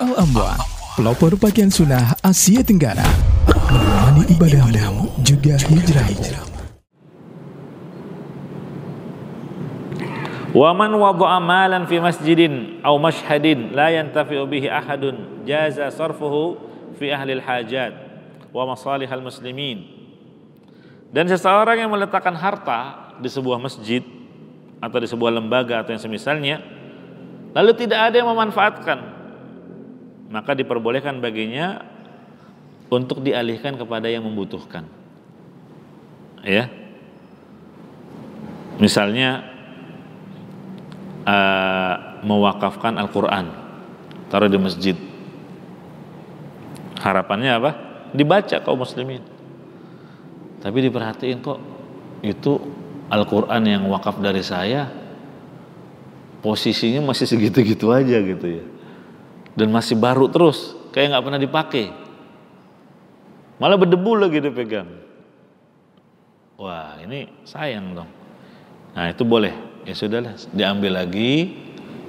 Al-Amwan, pelopor pakaian sunnah Asia Tenggara. Menemani ibadahmu juga Hijrah. Waman wadu amalan fi masjidin atau mashhadin la yantafi'u bihi ahadun jaza sarfuhu fi ahli al-hajat wa al muslimin. Dan seseorang yang meletakkan harta di sebuah masjid atau di sebuah lembaga atau yang semisalnya lalu tidak ada yang memanfaatkan maka diperbolehkan baginya untuk dialihkan kepada yang membutuhkan. Ya. Misalnya uh, mewakafkan Al-Qur'an taruh di masjid. Harapannya apa? Dibaca kaum muslimin. Tapi diperhatiin kok itu Al-Qur'an yang wakaf dari saya posisinya masih segitu-gitu aja gitu ya dan masih baru terus kayak nggak pernah dipakai malah berdebu lagi dipegang wah ini sayang dong nah itu boleh ya sudahlah diambil lagi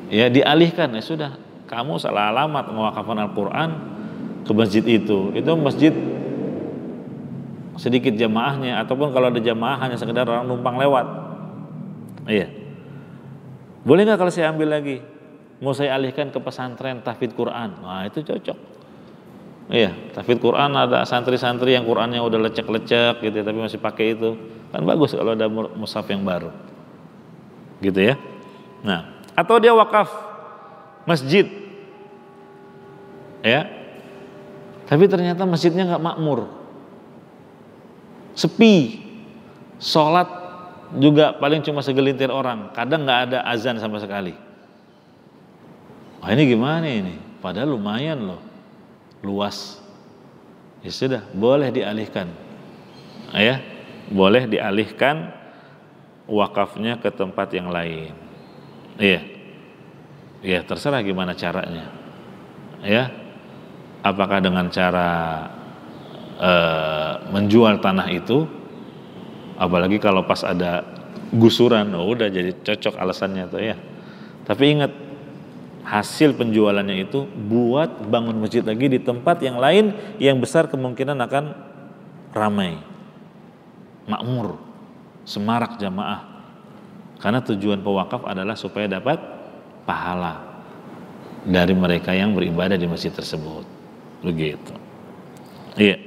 ya dialihkan ya sudah kamu salah alamat mewakafkan Al-Quran ke masjid itu itu masjid sedikit jamaahnya ataupun kalau ada jamaah hanya sekedar orang numpang lewat iya boleh nggak kalau saya ambil lagi mau saya alihkan ke pesantren tahfidz Quran. Nah, itu cocok. Iya, tahfidz Quran ada santri-santri yang Qurannya udah lecek-lecek gitu ya, tapi masih pakai itu. Kan bagus kalau ada mushaf yang baru. Gitu ya. Nah, atau dia wakaf masjid. Ya. Tapi ternyata masjidnya nggak makmur. Sepi. Sholat juga paling cuma segelintir orang. Kadang nggak ada azan sama sekali Wah ini gimana ini? Padahal lumayan loh, luas. Ya sudah, boleh dialihkan. Ah, ya, boleh dialihkan wakafnya ke tempat yang lain. Iya. iya terserah gimana caranya. Ya. Apakah dengan cara e, menjual tanah itu apalagi kalau pas ada gusuran, oh udah jadi cocok alasannya tuh ya. Tapi ingat hasil penjualannya itu buat bangun masjid lagi di tempat yang lain yang besar kemungkinan akan ramai, makmur, semarak jamaah. Karena tujuan pewakaf adalah supaya dapat pahala dari mereka yang beribadah di masjid tersebut. Begitu. Iya.